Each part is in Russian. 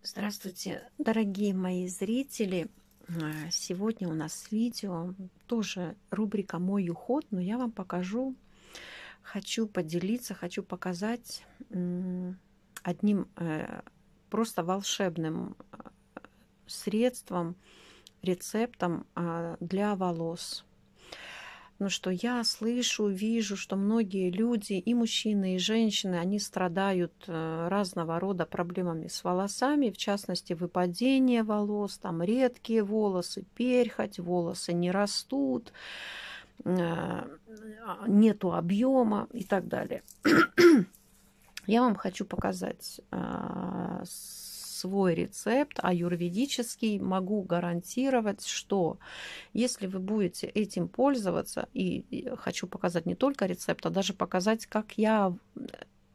Здравствуйте, дорогие мои зрители! Э, сегодня у нас видео, тоже рубрика «Мой уход», но я вам покажу, хочу поделиться, хочу показать одним э, просто волшебным э, средством, рецептом для волос но ну, что я слышу, вижу, что многие люди, и мужчины, и женщины, они страдают э, разного рода проблемами с волосами, в частности, выпадение волос, там редкие волосы, перхоть, волосы не растут, э, нету объема и так далее. Я вам хочу показать э, свой рецепт а аюрведический, могу гарантировать, что если вы будете этим пользоваться, и хочу показать не только рецепт, а даже показать, как я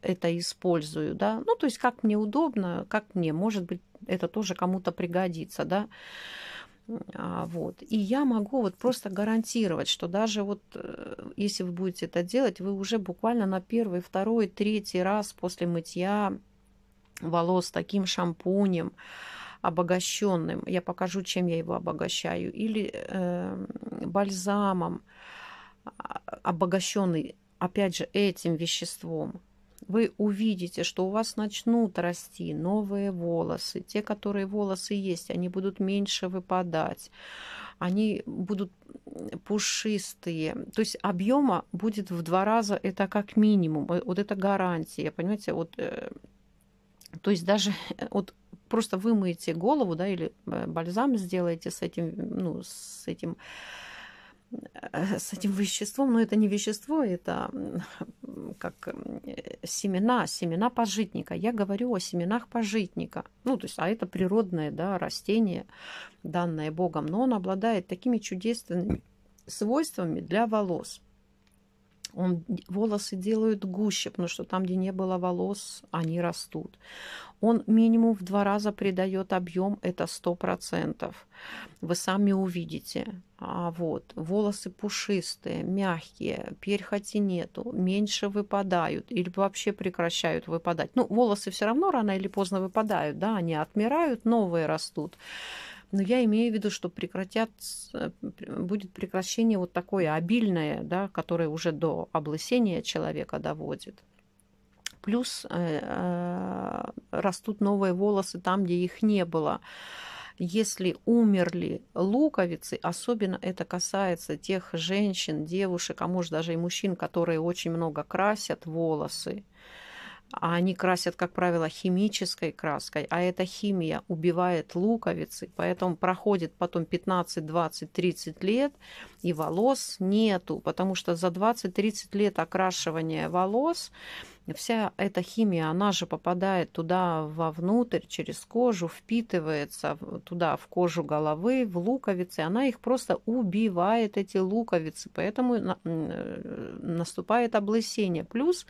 это использую, да, ну, то есть как мне удобно, как мне, может быть, это тоже кому-то пригодится, да, а, вот. И я могу вот просто гарантировать, что даже вот э, если вы будете это делать, вы уже буквально на первый, второй, третий раз после мытья волос таким шампунем обогащенным. Я покажу, чем я его обогащаю. Или э, бальзамом, а, обогащенный, опять же, этим веществом. Вы увидите, что у вас начнут расти новые волосы. Те, которые волосы есть, они будут меньше выпадать. Они будут пушистые. То есть объема будет в два раза, это как минимум. Э, вот это гарантия, понимаете, вот э, то есть даже э, вот просто вымоете голову, да, или э, бальзам сделаете с этим, ну, с этим э, с этим веществом, но это не вещество, это как семена, семена пожитника. Я говорю о семенах пожитника. Ну, то есть, а это природное да, растение, данное Богом, но он обладает такими чудесными свойствами для волос он волосы делают гуще, потому что там, где не было волос, они растут. Он минимум в два раза придает объем, это сто процентов. Вы сами увидите. А вот, волосы пушистые, мягкие, перхоти нету, меньше выпадают или вообще прекращают выпадать. Ну, волосы все равно рано или поздно выпадают, да, они отмирают, новые растут. Но я имею в виду, что прекратят, э, будет прекращение вот такое обильное, да, которое уже до облысения человека доводит. Плюс э, а, растут новые волосы там, где их не было. Если умерли луковицы, особенно это касается тех женщин, девушек, а может даже и мужчин, которые очень много красят волосы, а они красят, как правило, химической краской, а эта химия убивает луковицы, поэтому проходит потом 15, 20, 30 лет, и волос нету, потому что за 20-30 лет окрашивания волос вся эта химия, она же попадает туда вовнутрь, через кожу, впитывается туда, в кожу головы, в луковицы. Она их просто убивает, эти луковицы. Поэтому э, наступает облысение. Плюс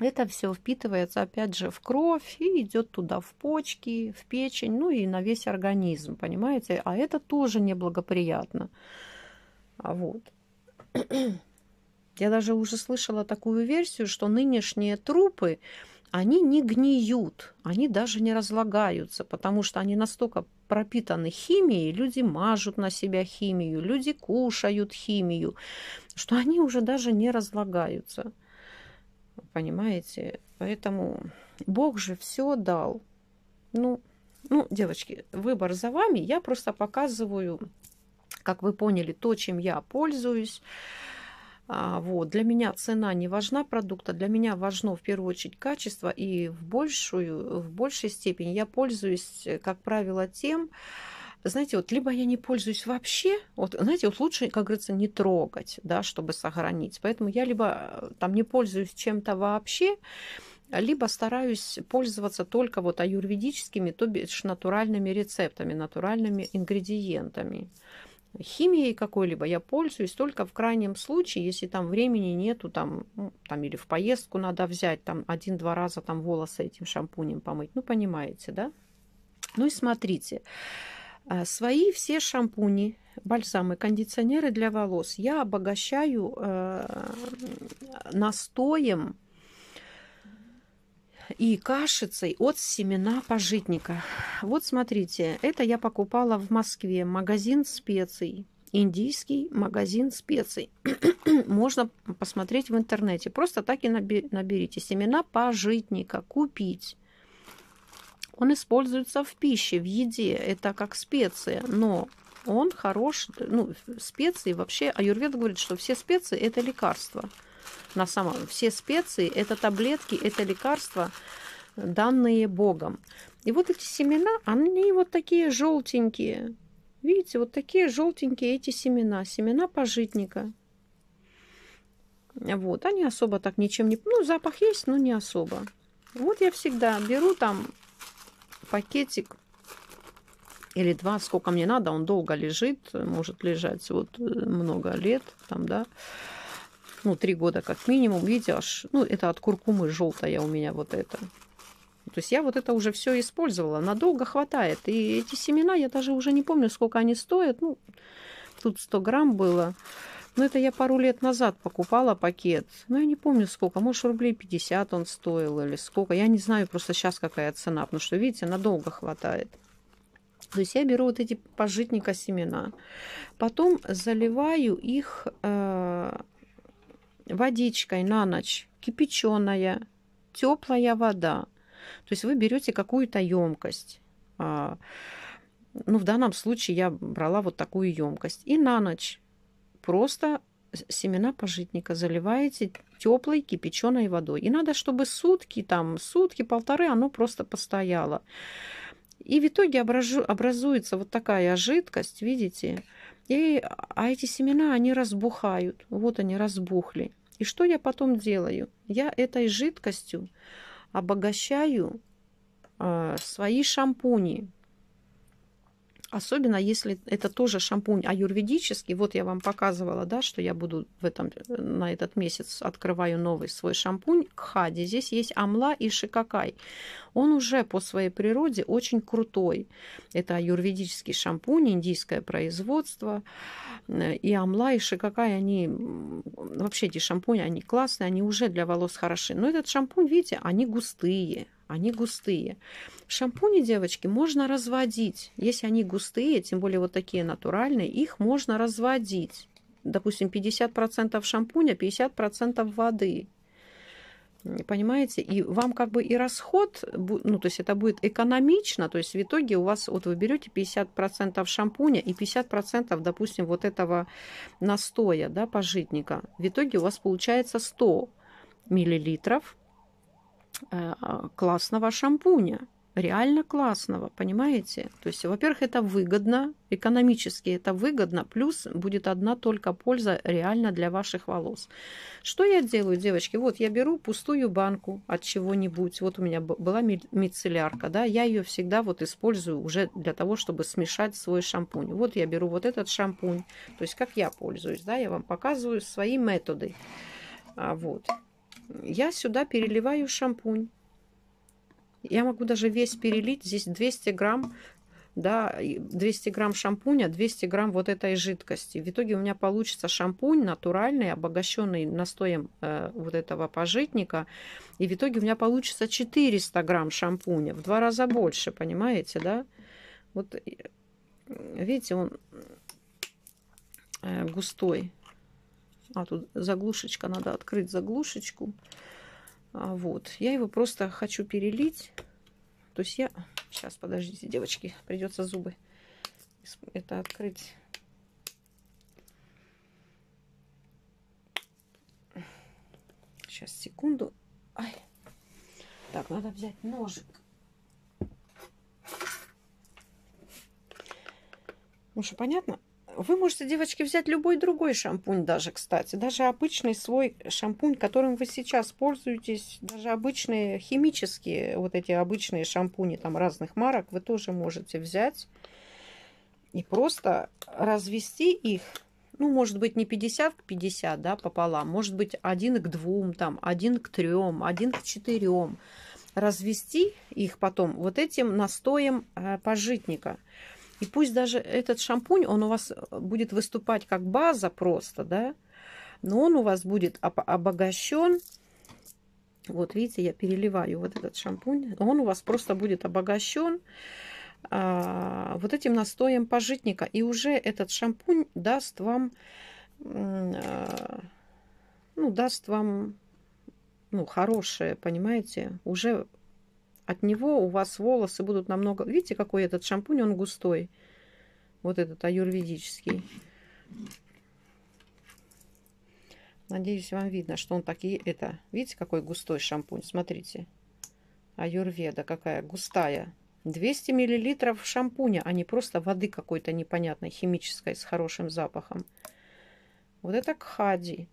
это все впитывается, опять же, в кровь и идет туда, в почки, в печень, ну и на весь организм, понимаете? А это тоже неблагоприятно. А вот. Я даже уже слышала такую версию, что нынешние трупы, они не гниют, они даже не разлагаются, потому что они настолько пропитаны химией, люди мажут на себя химию, люди кушают химию, что они уже даже не разлагаются понимаете? Поэтому Бог же все дал. Ну, ну, девочки, выбор за вами. Я просто показываю, как вы поняли, то, чем я пользуюсь. А, вот. Для меня цена не важна продукта, для меня важно в первую очередь качество, и в, большую, в большей степени я пользуюсь, как правило, тем, знаете, вот либо я не пользуюсь вообще, вот, знаете, вот лучше, как говорится, не трогать, да, чтобы сохранить. Поэтому я либо э, там не пользуюсь чем-то вообще, либо стараюсь пользоваться только вот аюрведическими, то бишь натуральными рецептами, натуральными ингредиентами. Химией какой-либо я пользуюсь только в крайнем случае, если там времени нету, там, там или в поездку надо взять, там один-два раза там волосы этим шампунем помыть, ну понимаете, да? Ну и смотрите, а свои все шампуни, бальзамы, кондиционеры для волос я обогащаю э, настоем и кашицей от семена пожитника. Вот смотрите, это я покупала в Москве, магазин специй, индийский магазин специй. Можно посмотреть в интернете. Просто так и наберите семена пожитника, купить. Он используется в пище, в еде, это как специя, но он хорош, ну, специи вообще, аюрведа говорит, что все специи – это лекарства. На самом все специи – это таблетки, это лекарства, данные Богом. И вот эти семена, они вот такие желтенькие. Видите, вот такие желтенькие эти семена, семена пожитника. Вот, они особо так ничем не... Ну, запах есть, но не особо. Вот я всегда беру там пакетик или два, сколько мне надо, он долго лежит, может лежать вот э, много лет, там, да, ну, три года как минимум, видите, аж, ну, это от куркумы желтая у меня вот это. То есть я вот это уже все использовала, надолго хватает, и эти семена, я даже уже не помню, сколько они стоят, ну, тут 100 грамм было, но ну, это я пару лет назад покупала пакет. ну я не помню сколько. Может, рублей 50 он стоил или сколько. Я не знаю просто сейчас, какая цена. Потому что, видите, надолго хватает. То есть я беру вот эти пожитника семена. Потом заливаю их э, водичкой на ночь. Кипяченая, теплая вода. То есть вы берете какую-то емкость. Э, ну, в данном случае я брала вот такую емкость. И на ночь просто семена пожитника заливаете теплой кипяченой водой. И надо, чтобы сутки, там, сутки, полторы оно просто постояло. И в итоге образуется вот такая жидкость, видите? И, а эти семена, они разбухают. Вот они разбухли. И что я потом делаю? Я этой жидкостью обогащаю э, свои шампуни, Особенно если это тоже шампунь аюрведический. Вот я вам показывала, да, что я буду в этом, э, на этот месяц открываю новый свой шампунь Кхади. Здесь есть амла и шикакай. Он уже по своей природе очень крутой. Это аюрведический шампунь, индийское производство. Э, и амла, и шикакай, они вообще эти шампуни, они классные, они уже для волос хороши. Но этот шампунь, видите, они густые они густые. Шампуни, девочки, можно разводить. Если они густые, тем более вот такие натуральные, их можно разводить. Допустим, 50% шампуня, 50% воды. Понимаете? И вам как бы и расход, ну, то есть это будет экономично, то есть в итоге у вас, вот вы берете 50% шампуня и 50%, допустим, вот этого настоя, да, пожитника. В итоге у вас получается 100 миллилитров Э, классного шампуня, реально классного, понимаете? То есть, во-первых, это выгодно, экономически это выгодно, плюс будет одна только польза реально для ваших волос. Что я делаю, девочки? Вот я беру пустую банку от чего-нибудь. Вот у меня была мицеллярка, да, я ее всегда вот использую уже для того, чтобы смешать свой шампунь. Вот я беру вот этот шампунь, то есть как я пользуюсь, да, я вам показываю свои методы. А, вот я сюда переливаю шампунь. Я могу даже весь перелить. Здесь 200 грамм, да, 200 грамм шампуня, 200 грамм вот этой жидкости. В итоге у меня получится шампунь натуральный, обогащенный настоем э, вот этого пожитника. И в итоге у меня получится 400 грамм шампуня. В два раза больше, понимаете, да? Вот э, видите, он э, густой. А, тут заглушечка, надо открыть заглушечку. А, вот, я его просто хочу перелить. То есть я... Сейчас, подождите, девочки, придется зубы это открыть. Сейчас, секунду. Ай. Так, надо взять ножик. Ну что, понятно? Вы можете, девочки, взять любой другой шампунь даже, кстати. Даже обычный свой шампунь, которым вы сейчас пользуетесь. Даже обычные химические, вот эти обычные шампуни там разных марок, вы тоже можете взять. И просто развести их, ну, может быть, не 50 к 50, да, пополам. Может быть, один к двум, там, один к трем, один к четырем. Развести их потом вот этим настоем э, пожитника. И пусть даже этот шампунь, он у вас э, будет выступать как база просто, да, но он у вас будет обогащен. Вот видите, я переливаю вот этот шампунь. Он у вас просто будет обогащен а, вот этим настоем пожитника. И уже этот шампунь даст вам, а, ну, даст вам ну, хорошее, понимаете, уже от него у вас волосы будут намного... Видите, какой этот шампунь, он густой. Вот этот аюрведический. Надеюсь, вам видно, что он такие это. Видите, какой густой шампунь? Смотрите. Аюрведа какая густая. 200 миллилитров шампуня, а не просто воды какой-то непонятной, химической, с хорошим запахом. Вот это кхади.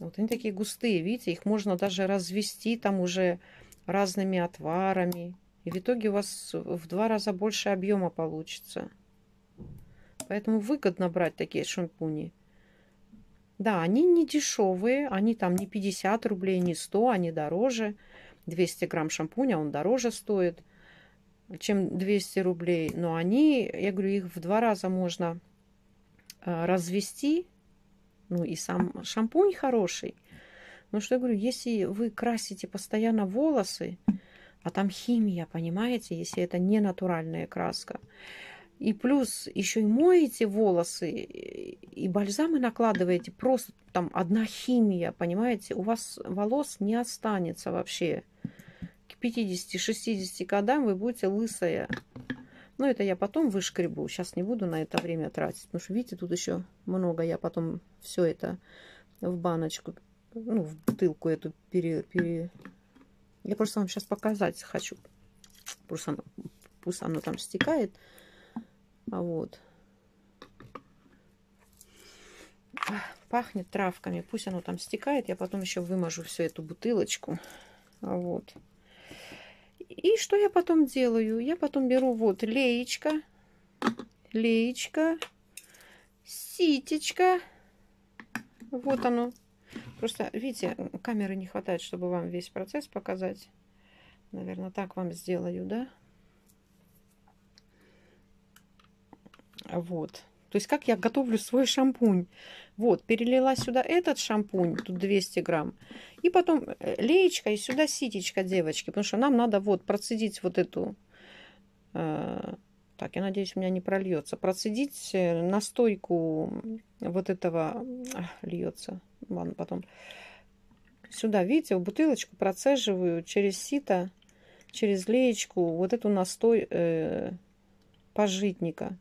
Вот они такие густые, видите, их можно даже развести там уже разными отварами. И в итоге у вас в два раза больше объема получится. Поэтому выгодно брать такие шампуни. Да, они не дешевые, они там не 50 рублей, не 100, они дороже. 200 грамм шампуня, он дороже стоит, чем 200 рублей. Но они, я говорю, их в два раза можно э, развести. Ну и сам шампунь хороший. Ну что я говорю, если вы красите постоянно волосы, а там химия, понимаете, если это не натуральная краска, и плюс еще и моете волосы, и бальзамы накладываете, просто там одна химия, понимаете, у вас волос не останется вообще. К 50-60 годам вы будете лысая. Но ну, это я потом вышкребу, сейчас не буду на это время тратить, потому что, видите, тут еще много, я потом все это в баночку ну, в бутылку эту пере, пере... Я просто вам сейчас показать хочу. Пусть оно, пусть оно там стекает. а Вот. Пахнет травками. Пусть оно там стекает. Я потом еще выможу всю эту бутылочку. а Вот. И что я потом делаю? Я потом беру вот леечка, леечка, ситечка. Вот оно, Просто, видите, камеры не хватает, чтобы вам весь процесс показать. Наверное, так вам сделаю, да? Вот. То есть, как я готовлю свой шампунь. Вот, перелила сюда этот шампунь, тут 200 грамм. И потом э, леечка и сюда ситечка, девочки. Потому что нам надо вот процедить вот эту э, так, я надеюсь, у меня не прольется, процедить э, настойку вот этого, льется, ладно, потом, сюда, видите, в бутылочку процеживаю через сито, через леечку вот эту настой э, пожитника.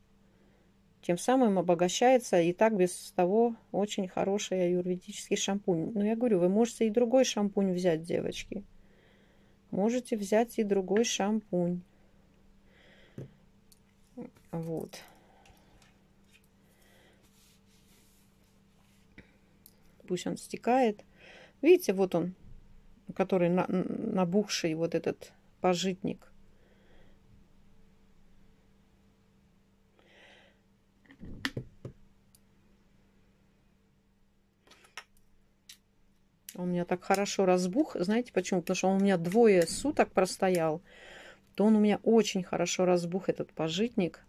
Тем самым обогащается и так без того очень хороший аюрведический шампунь. Но я говорю, вы можете и другой шампунь взять, девочки. Можете взять и другой шампунь. Вот. Пусть он стекает. Видите, вот он, который на, набухший, вот этот пожитник. Он у меня так хорошо разбух. Знаете почему? Потому что он у меня двое суток простоял. То он у меня очень хорошо разбух, этот пожитник.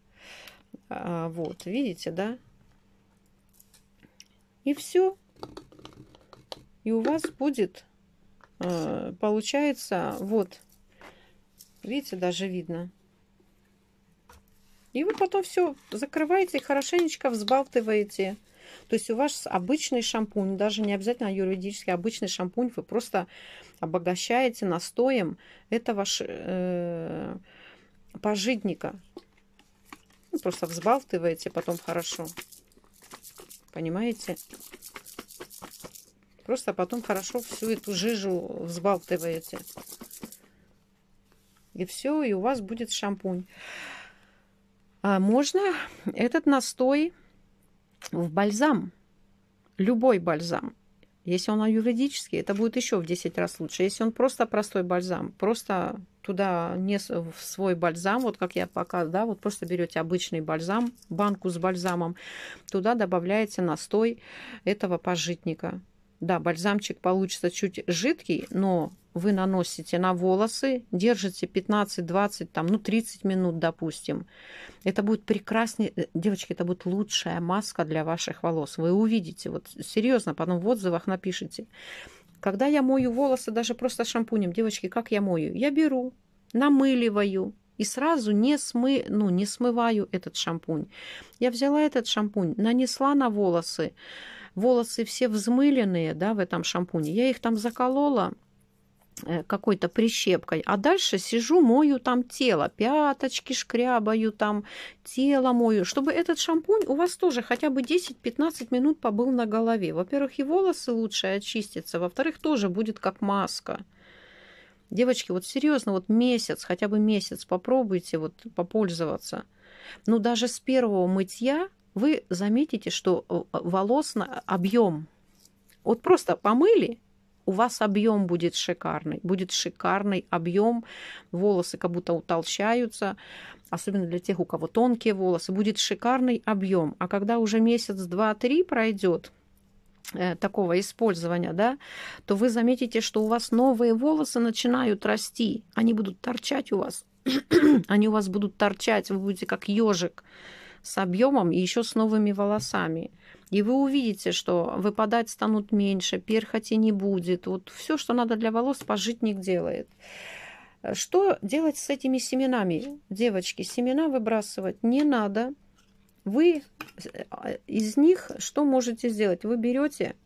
А, вот, видите, да? И все. И у вас будет, а, получается, вот, видите, даже видно. И вы потом все закрываете и хорошенечко взбалтываете. То есть у вас обычный шампунь, даже не обязательно юридический, а обычный шампунь вы просто обогащаете настоем этого ш, э, пожитника. Вы ну, просто взбалтываете, потом хорошо. Понимаете? Просто потом хорошо всю эту жижу взбалтываете. И все, и у вас будет шампунь. А можно этот настой в бальзам. Любой бальзам. Если он аюрведический, это будет еще в 10 раз лучше. Если он просто простой бальзам, просто туда не в свой бальзам, вот как я пока, да, вот просто берете обычный бальзам, банку с бальзамом, туда добавляете настой этого пожитника. Да, бальзамчик получится чуть жидкий, но вы наносите на волосы, держите 15, 20, там, ну, 30 минут, допустим. Это будет прекрасный э, девочки, это будет лучшая маска для ваших волос. Вы увидите, вот серьезно, потом в отзывах напишите. Когда я мою волосы даже просто шампунем, девочки, как я мою? Я беру, намыливаю, и сразу не, смы, ну, не смываю этот шампунь. Я взяла этот шампунь, нанесла на волосы. Волосы все взмыленные да, в этом шампуне. Я их там заколола Э, какой-то прищепкой, а дальше сижу, мою там тело, пяточки шкрябаю там, тело мою, чтобы этот шампунь у вас тоже хотя бы 10-15 минут побыл на голове. Во-первых, и волосы лучше очистятся, во-вторых, тоже будет как маска. Девочки, вот серьезно, вот месяц, хотя бы месяц попробуйте вот попользоваться. Ну, даже с первого мытья вы заметите, что э, волос на объем вот просто помыли, у вас объем будет шикарный, будет шикарный объем, волосы как будто утолщаются, особенно для тех, у кого тонкие волосы, будет шикарный объем. А когда уже месяц, два, три пройдет, э, такого использования, да, то вы заметите, что у вас новые волосы начинают расти, они будут торчать у вас, они у вас будут торчать, вы будете как ежик, с объемом и еще с новыми волосами. И вы увидите, что выпадать станут меньше, перхоти не будет. Вот все, что надо для волос, пожитник делает. Что делать с этими семенами? Девочки, семена выбрасывать не надо. Вы э, из них что можете сделать? Вы берете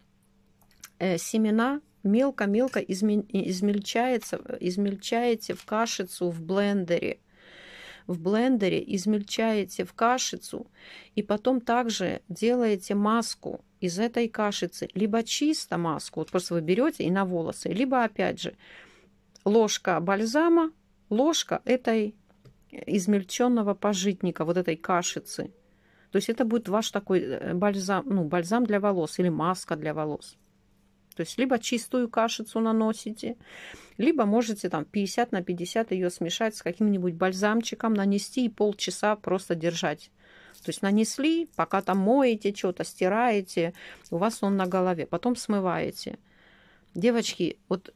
э, семена мелко-мелко измельчается, измельчаете в кашицу в блендере – в блендере, измельчаете в кашицу и потом также делаете маску из этой кашицы, либо чисто маску, вот просто вы берете и на волосы, либо опять же ложка бальзама, ложка этой измельченного пожитника, вот этой кашицы. То есть это будет ваш такой э, бальзам, ну, бальзам для волос или маска для волос. То есть либо чистую кашицу наносите, либо можете там 50 на 50 ее смешать с каким-нибудь бальзамчиком, нанести и полчаса просто держать. То есть нанесли, пока там моете что-то, стираете, у вас он на голове, потом смываете. Девочки, вот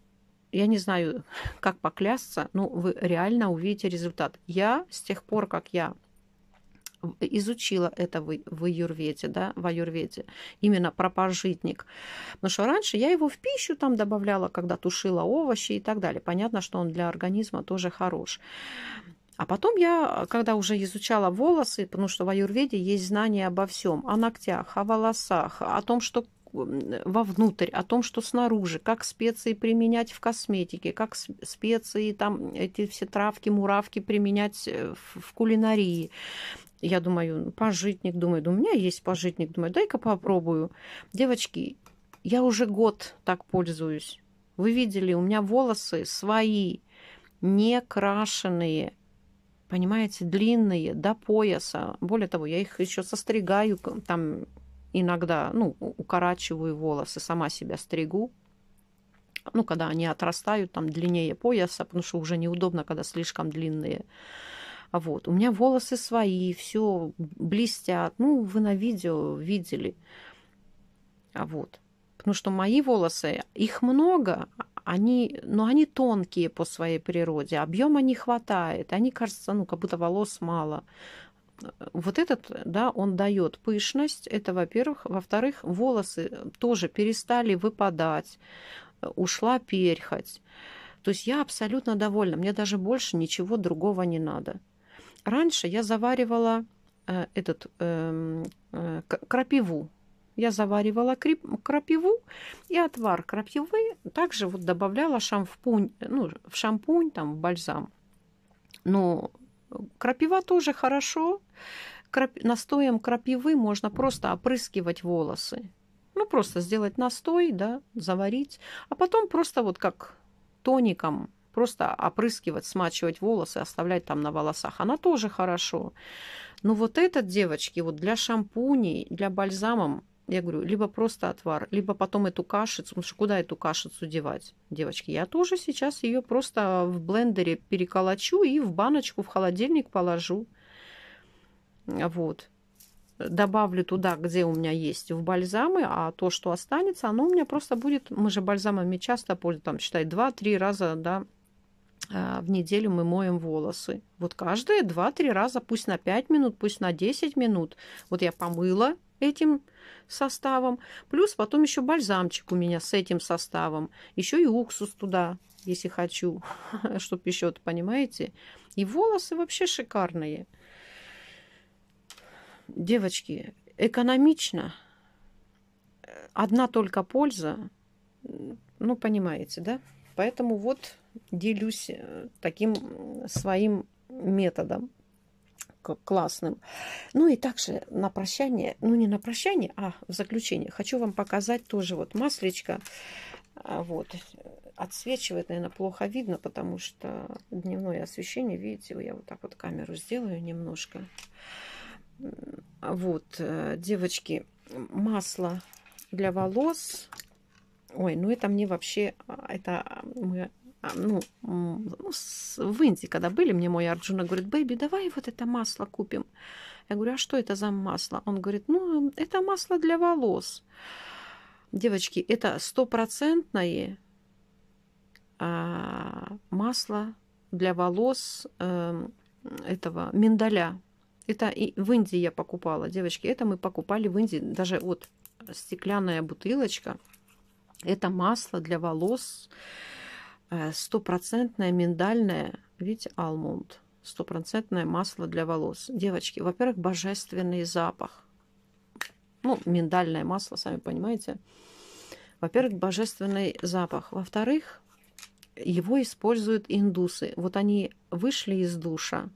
я не знаю, как поклясться, но вы реально увидите результат. Я с тех пор, как я изучила это в, в аюрведе, да, в аюрведе, именно пропажитник. пожитник. Потому что раньше я его в пищу там добавляла, когда тушила овощи и так далее. Понятно, что он для организма тоже хорош. А потом я, когда уже изучала волосы, потому что в аюрведе есть знания обо всем, о ногтях, о волосах, о том, что вовнутрь, о том, что снаружи, как специи применять в косметике, как специи, там эти все травки, муравки применять э, в кулинарии. Я думаю, «Ну, пожитник, думаю, да у меня есть пожитник, думаю, дай-ка попробую. Девочки, я уже год так пользуюсь. Вы видели, у меня волосы свои, не крашеные, понимаете, длинные, до пояса. Более того, я их еще состригаю, там иногда, ну, укорачиваю волосы, сама себя стригу, ну, когда они отрастают, там, длиннее пояса, потому что уже неудобно, когда слишком длинные. А вот, у меня волосы свои, все блестят. Ну, вы на видео видели. А вот. Потому что мои волосы, их много, они, но они тонкие по своей природе, объема не хватает, они кажутся, ну, как будто волос мало. Вот этот, да, он дает пышность, это, во-первых. Во-вторых, волосы тоже перестали выпадать, ушла перхоть. То есть я абсолютно довольна, мне даже больше ничего другого не надо. Раньше я заваривала э, этот эм, э, э, крапиву. Я заваривала крип, крапиву и отвар крапивы также вот добавляла шампунь, э, ну, в шампунь, там, в бальзам. Но крапива тоже хорошо. Крап... Настоем крапивы можно просто опрыскивать волосы. Ну, просто сделать настой, да, заварить, а потом просто вот как тоником Просто опрыскивать, смачивать волосы, оставлять там на волосах. Она тоже хорошо. Но вот этот, девочки, вот для шампуней, для бальзамов, я говорю, либо просто отвар, либо потом эту кашицу, потому что куда эту кашицу девать, девочки? Я тоже сейчас ее просто в блендере переколочу и в баночку, в холодильник положу. Вот. Добавлю туда, где у меня есть, в бальзамы, а то, что останется, оно у меня просто будет, мы же бальзамами часто пользуемся, там, считай, 2-3 раза, да, а, в неделю мы моем волосы. Вот каждые 2-3 раза, пусть на 5 минут, пусть на 10 минут. Вот я помыла этим составом. Плюс потом еще бальзамчик у меня с этим составом. Еще и уксус туда, если хочу, чтобы еще, понимаете. И волосы вообще шикарные. Девочки, экономично. Э, одна только польза. Ну, понимаете, да? Поэтому вот делюсь э, таким своим методом классным. Ну и также на прощание, ну не на прощание, а в заключение хочу вам показать тоже вот маслечко. А, вот. Отсвечивает, наверное, плохо видно, потому что дневное освещение, видите, я вот так вот камеру сделаю немножко. Вот, э, девочки, масло для волос Ой, ну это мне вообще, а, это а, мы, а, ну, ну с, в Индии, когда были, мне мой Арджуна говорит, бэйби, давай вот это масло купим. Я говорю, а что это за масло? Он говорит, ну, это масло для волос. Девочки, это стопроцентное масло для волос эм, этого миндаля. Это и в Индии я покупала, девочки. Это мы покупали в Индии. Даже вот стеклянная бутылочка – это масло для волос э, стопроцентное миндальное, видите, алмунд, стопроцентное масло для волос. Девочки, во-первых, божественный запах. Ну, миндальное масло, сами понимаете. Во-первых, божественный запах. Во-вторых, его используют индусы. Вот они вышли из душа,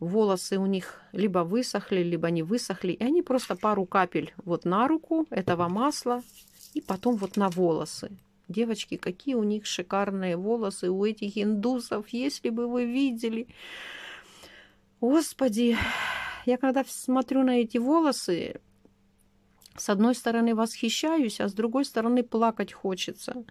волосы у них либо высохли, либо не высохли, и они просто пару капель вот на руку этого масла и потом вот на волосы. Девочки, какие у них шикарные волосы у этих индусов, если бы вы видели. Господи, я когда смотрю на эти волосы, с одной стороны восхищаюсь, а с другой стороны плакать хочется.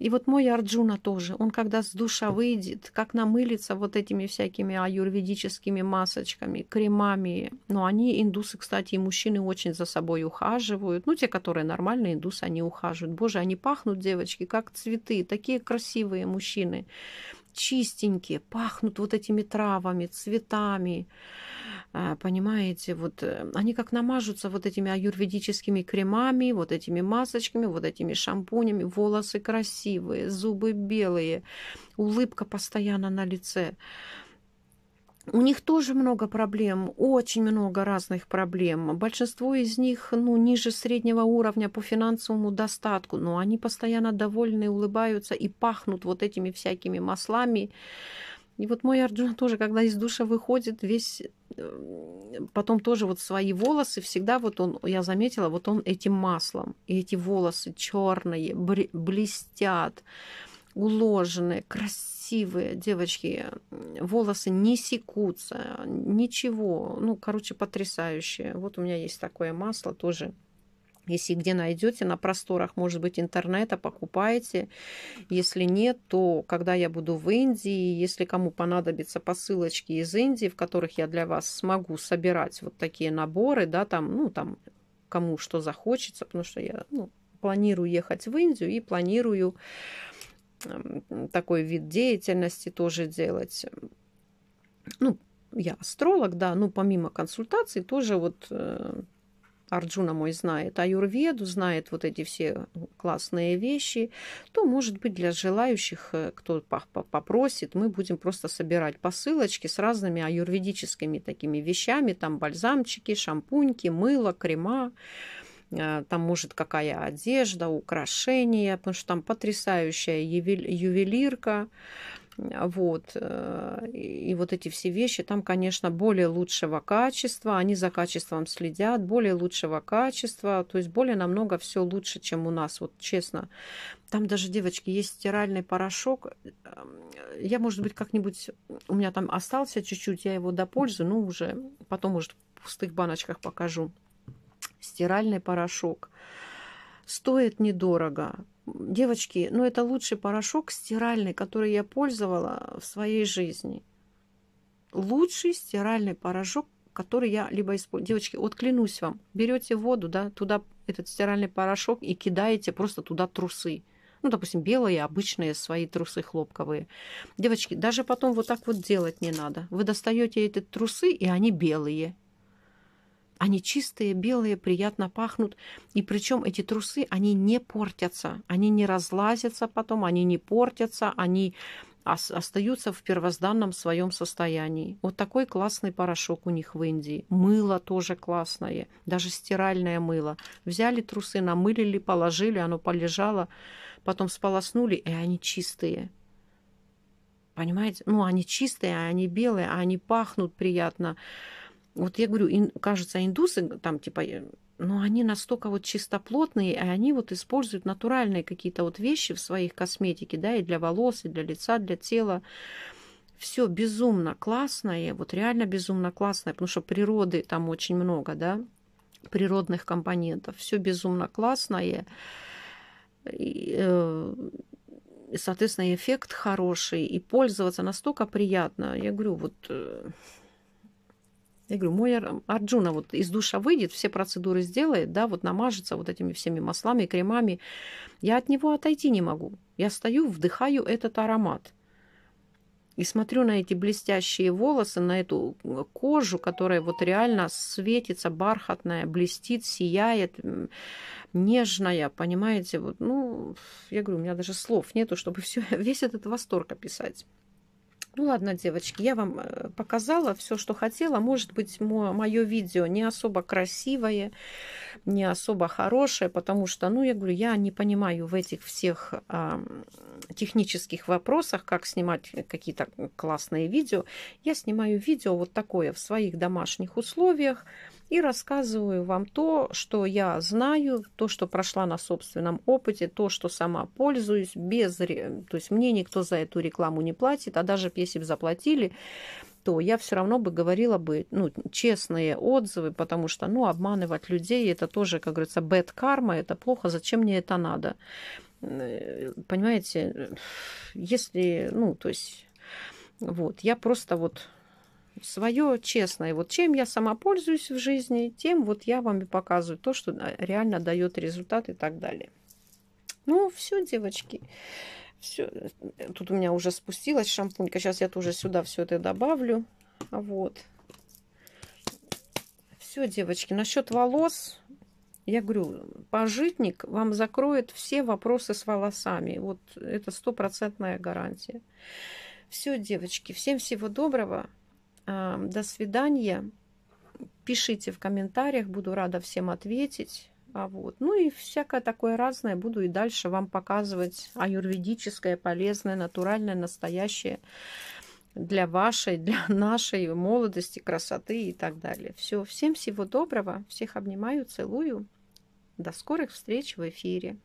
И вот мой Арджуна тоже, он когда с душа выйдет, как намылится вот этими всякими аюрведическими масочками, кремами. Но они, индусы, кстати, и мужчины очень за собой ухаживают. Ну, те, которые нормальные индусы, они ухаживают. Боже, они пахнут, девочки, как цветы. Такие красивые мужчины. Чистенькие, пахнут вот этими травами, цветами. А, понимаете, вот э, они как намажутся вот этими аюрведическими кремами, вот этими масочками, вот этими шампунями, волосы красивые, зубы белые, улыбка постоянно на лице. У них тоже много проблем, очень много разных проблем. Большинство из них ну, ниже среднего уровня по финансовому достатку, но они постоянно довольны, улыбаются и пахнут вот этими всякими маслами и вот мой Арджуна тоже, когда из душа выходит, весь э, потом тоже вот свои волосы всегда вот он, я заметила, вот он этим маслом, и эти волосы черные, блестят, уложенные, красивые, девочки, волосы не секутся, ничего, ну, короче, потрясающие. Вот у меня есть такое масло тоже, если где найдете, на просторах, может быть, интернета, покупайте Если нет, то когда я буду в Индии, если кому понадобятся посылочки из Индии, в которых я для вас смогу собирать вот такие наборы, да, там, ну, там, кому что захочется, потому что я, ну, планирую ехать в Индию и планирую эм, такой вид деятельности тоже делать. Ну, я астролог, да, ну, помимо консультаций тоже вот э, Арджуна мой знает аюрведу, знает вот эти все ну, классные вещи, то, может быть, для желающих, э, кто попросит, мы будем просто собирать посылочки с разными аюрведическими такими вещами, там бальзамчики, шампуньки, мыло, крема э, там может какая одежда, украшения, потому что там потрясающая ювелирка, а, вот. Э, и вот эти все вещи, там, конечно, более лучшего качества, они за качеством следят, более лучшего качества, то есть более намного все лучше, чем у нас, вот честно. Там даже, девочки, есть стиральный порошок. Э, я, может быть, как-нибудь, у меня там остался чуть-чуть, я его допользую, ну, уже потом, может, в пустых баночках покажу. Стиральный порошок. Стоит недорого Девочки, ну это лучший порошок стиральный, который я пользовала в своей жизни. Лучший стиральный порошок, который я либо использую. Девочки, вот клянусь вам, берете воду, да, туда этот стиральный порошок и кидаете просто туда трусы. Ну, допустим, белые, обычные свои трусы хлопковые. Девочки, даже потом вот так вот делать не надо. Вы достаете эти трусы, и они белые. Они чистые, белые, приятно пахнут. И причем эти трусы, они не портятся. Они не разлазятся потом, они не портятся, они остаются в первозданном своем состоянии. Вот такой классный порошок у них в Индии. Мыло тоже классное, даже стиральное мыло. Взяли трусы, намылили, положили, оно полежало, потом сполоснули, и они чистые. Понимаете? Ну, они чистые, а они белые, а они пахнут приятно. Вот я говорю, ин, кажется, индусы там типа, но ну, они настолько вот чистоплотные, и они вот используют натуральные какие-то вот вещи в своих косметике, да, и для волос, и для лица, для тела. Все безумно классное, вот реально безумно классное, потому что природы там очень много, да, природных компонентов. Все безумно классное. И, э, соответственно, эффект хороший, и пользоваться настолько приятно. Я говорю, вот э, я говорю, мой Арджуна вот из душа выйдет, все процедуры сделает, да, вот намажется вот этими всеми маслами, кремами. Я от него отойти не могу. Я стою, вдыхаю этот аромат. И смотрю на эти блестящие волосы, на эту э, кожу, которая вот реально светится, бархатная, блестит, сияет, нежная, понимаете? Вот, ну, я говорю, у меня даже слов нету, чтобы все, весь этот восторг описать. Ну ладно, девочки, я вам э, показала все, что хотела. Может быть, мое видео не особо красивое, не особо хорошее, потому что, ну, я говорю, я не понимаю в этих всех а, технических вопросах, как снимать какие-то классные видео. Я снимаю видео вот такое в своих домашних условиях и рассказываю вам то, что я знаю, то, что прошла на собственном опыте, то, что сама пользуюсь, без, то есть мне никто за эту рекламу не платит, а даже если бы заплатили, то я все равно бы говорила бы ну, честные отзывы, потому что ну, обманывать людей это тоже, как говорится, bad карма, это плохо, зачем мне это надо? Э, понимаете, э, если, ну, то есть, вот, я просто вот свое честное. Вот чем я сама пользуюсь в жизни, тем вот я вам и показываю то, что а, реально дает результат и так далее. Ну, все, девочки. Все. Тут у меня уже спустилась шампунька. Сейчас я тоже сюда все это добавлю. Вот. Все, девочки. Насчет волос. Я говорю, пожитник вам закроет все вопросы с волосами. Вот это стопроцентная гарантия. Все, девочки, всем всего доброго. Эм, до свидания. Пишите в комментариях, буду рада всем ответить. А вот. Ну и всякое такое разное буду и дальше вам показывать аюрведическое, полезное, натуральное, настоящее для вашей, для нашей молодости, красоты и так далее. Все, всем всего доброго, всех обнимаю, целую. До скорых встреч в эфире.